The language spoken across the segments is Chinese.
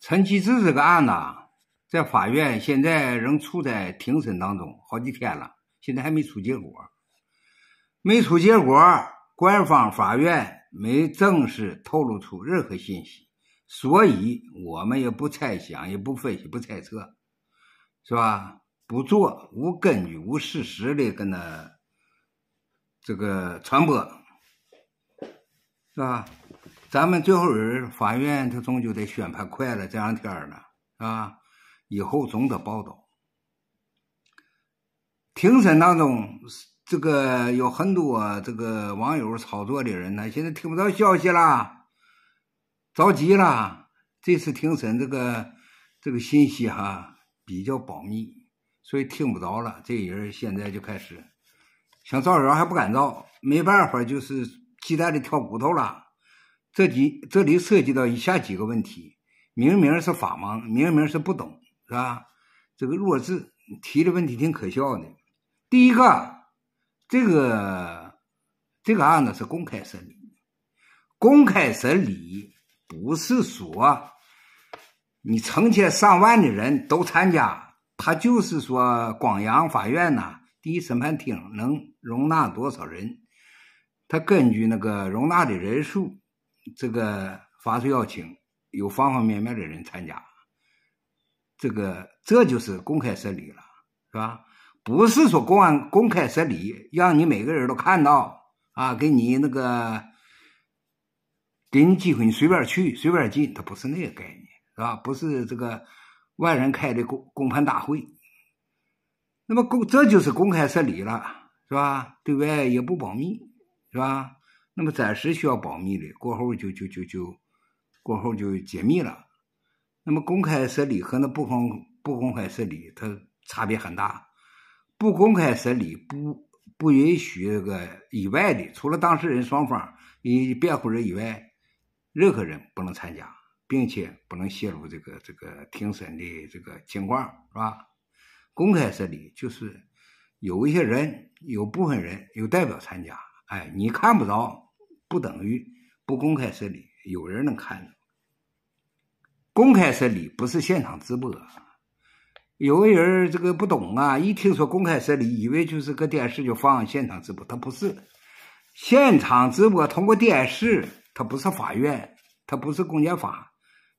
陈其志这个案子，在法院现在仍处在庭审当中，好几天了，现在还没出结果，没出结果，官方法院没正式透露出任何信息，所以我们也不猜想，也不分析，不猜测，是吧？不做无根据、无事实的跟他这个传播，是吧？咱们最后人法院，他终究得宣判快了，这两天呢，啊，以后总得报道。庭审当中，这个有很多这个网友炒作的人，呢，现在听不到消息啦，着急了。这次庭审这个这个信息哈比较保密，所以听不着了。这人现在就开始想造谣，还不敢造，没办法，就是鸡蛋里挑骨头了。这几这里涉及到以下几个问题：明明是法盲，明明是不懂，是吧？这个弱智提的问题挺可笑的。第一个，这个这个案子是公开审理，公开审理不是说你成千上万的人都参加，他就是说广阳法院呐，第一审判庭能容纳多少人，他根据那个容纳的人数。这个法出邀请有方方面面的人参加，这个这就是公开审理了，是吧？不是说公安公开审理，让你每个人都看到啊，给你那个，给你机会，你随便去，随便进，它不是那个概念，是吧？不是这个外人开的公公判大会，那么公这就是公开审理了，是吧？对外也不保密，是吧？那么暂时需要保密的，过后就就就就，过后就解密了。那么公开审理和那不公不公开审理，它差别很大。不公开审理，不不允许这个以外的，除了当事人双方、你辩护人以外，任何人不能参加，并且不能泄露这个这个庭审的这个情况，是吧？公开审理就是有一些人，有部分人有代表参加，哎，你看不着。不等于不公开审理，有人能看。公开审理不是现场直播，有的人这个不懂啊，一听说公开审理，以为就是搁电视就放现场直播，他不是。现场直播通过电视，他不是法院，他不是公检法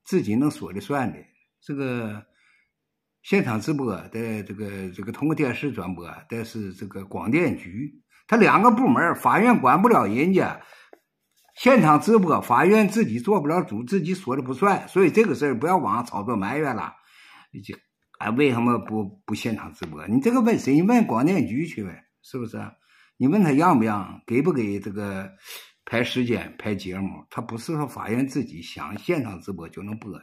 自己能说的算的。这个现场直播的这个这个通过电视转播，但是这个广电局，他两个部门，法院管不了人家。现场直播，法院自己做不了主，自己说了不算，所以这个事儿不要网上炒作埋怨了。就，啊，为什么不不现场直播？你这个问谁？你问广电局去呗，是不是？你问他让不让，给不给这个排时间、排节目？他不是说法院自己想现场直播就能播的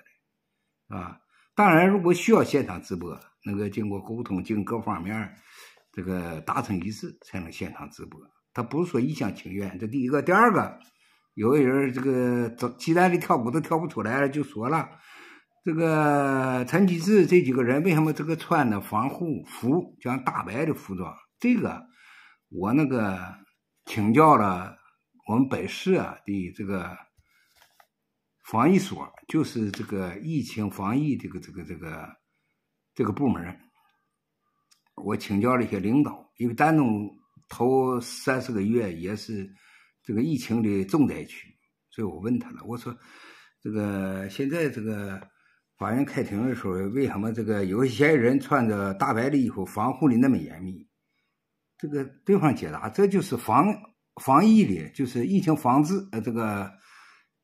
啊。当然，如果需要现场直播，那个经过沟通，经各方面这个达成一致，才能现场直播。他不是说一厢情愿。这第一个，第二个。有的人这个走，鸡蛋里跳骨都跳不出来了，就说了这个陈吉志这几个人为什么这个穿的防护服就像大白的服装？这个我那个请教了我们本市啊的这个防疫所，就是这个疫情防疫这个这个这个这个部门，我请教了一些领导，因为丹东头三四个月也是。这个疫情的重灾区，所以我问他了，我说，这个现在这个法院开庭的时候，为什么这个有些人穿着大白的衣服，防护的那么严密？这个对方解答，这就是防防疫的，就是疫情防治呃，这个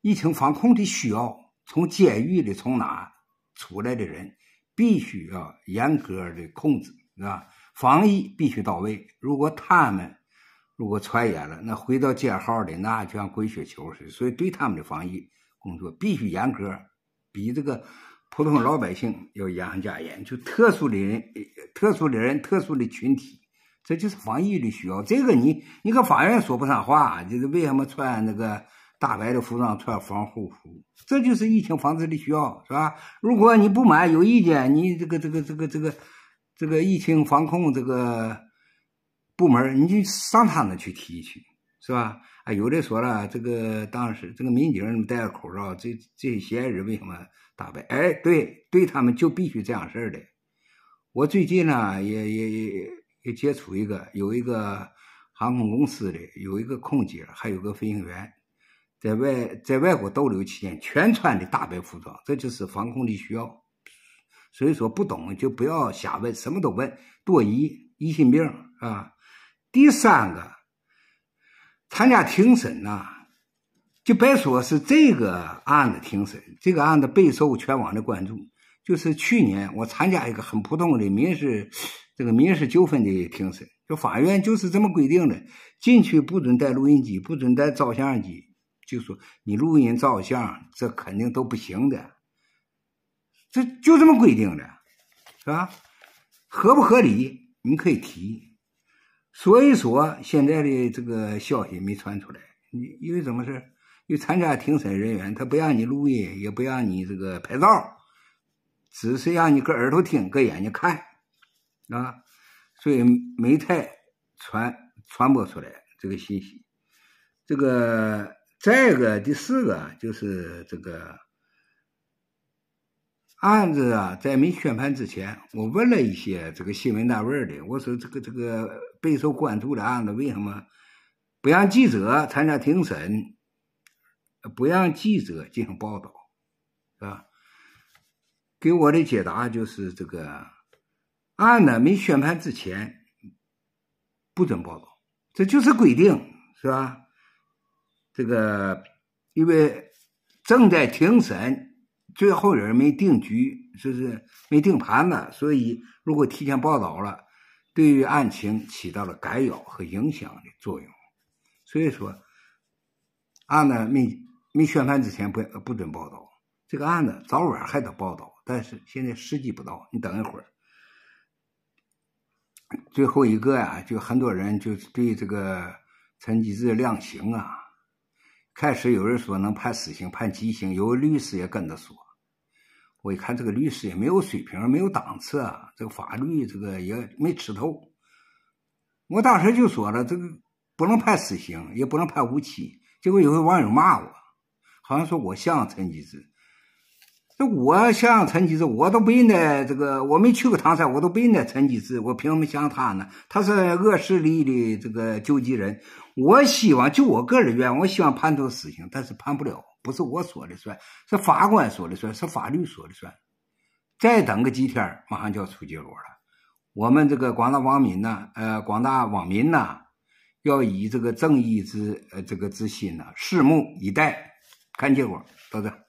疫情防控的需要。从监狱里从哪出来的人，必须要严格的控制，是吧？防疫必须到位。如果他们，如果传染了，那回到街号里，那就像滚雪球似的。所以，对他们的防疫工作必须严格，比这个普通老百姓要严加严。就特殊的人，特殊的人，特殊的群体，这就是防疫的需要。这个你，你跟法院说不上话。就是为什么穿那个大白的服装，穿防护服，这就是疫情防治的需要，是吧？如果你不满、有意见，你这个这个这个这个这个疫情防控这个。部门，你就上他那去提去，是吧？啊，有的说了，这个当时这个民警戴个口罩，这这些嫌疑人为什么大白？哎，对对，他们就必须这样事儿的。我最近呢，也也也也接触一个，有一个航空公司的有一个空姐，还有个飞行员，在外在外国逗留期间全穿的大白服装，这就是防控的需要。所以说，不懂就不要瞎问，什么都问，多疑疑心病啊。第三个，参加庭审呐，就别说是这个案子庭审，这个案子备受全网的关注。就是去年我参加一个很普通的民事，这个民事纠纷的庭审，就法院就是这么规定的，进去不准带录音机，不准带照相机，就说你录音、照相，这肯定都不行的。这就这么规定的，是吧？合不合理？你可以提。所以说现在的这个消息没传出来，你因为怎么事因为参加庭审人员他不让你录音，也不让你这个拍照，只是让你搁耳朵听，搁眼睛看，啊，所以没太传传播出来这个信息。这个再一个，第四个就是这个案子啊，在没宣判之前，我问了一些这个新闻单位的，我说这个这个。备受关注的案子，为什么不让记者参加庭审，不让记者进行报道，是吧？给我的解答就是这个：案呢没宣判之前不准报道，这就是规定，是吧？这个因为正在庭审，最后人没定局，就是没定盘子，所以如果提前报道了。对于案情起到了干扰和影响的作用，所以说，案呢没没宣判之前不不准报道。这个案子早晚还得报道，但是现在时机不到，你等一会儿。最后一个呀，就很多人就是对这个陈吉志量刑啊，开始有人说能判死刑判极刑，有律师也跟着说。我一看这个律师也没有水平，没有档次，啊，这个法律这个也没吃透。我当时就说了，这个不能判死刑，也不能判无期。结果有个网友骂我，好像说我像陈吉志。这我像陈吉志，我都不应该这个，我没去过唐山，我都不应该陈吉志，我凭什么像他呢？他是恶势力的这个纠集人。我希望就我个人愿望，我希望判他死刑，但是判不了。不是我说的算，是法官说的算，是法律说的算。再等个几天，马上就要出结果了。我们这个广大网民呢，呃，广大网民呢，要以这个正义之呃这个之心呢，拭目以待，看结果。到这。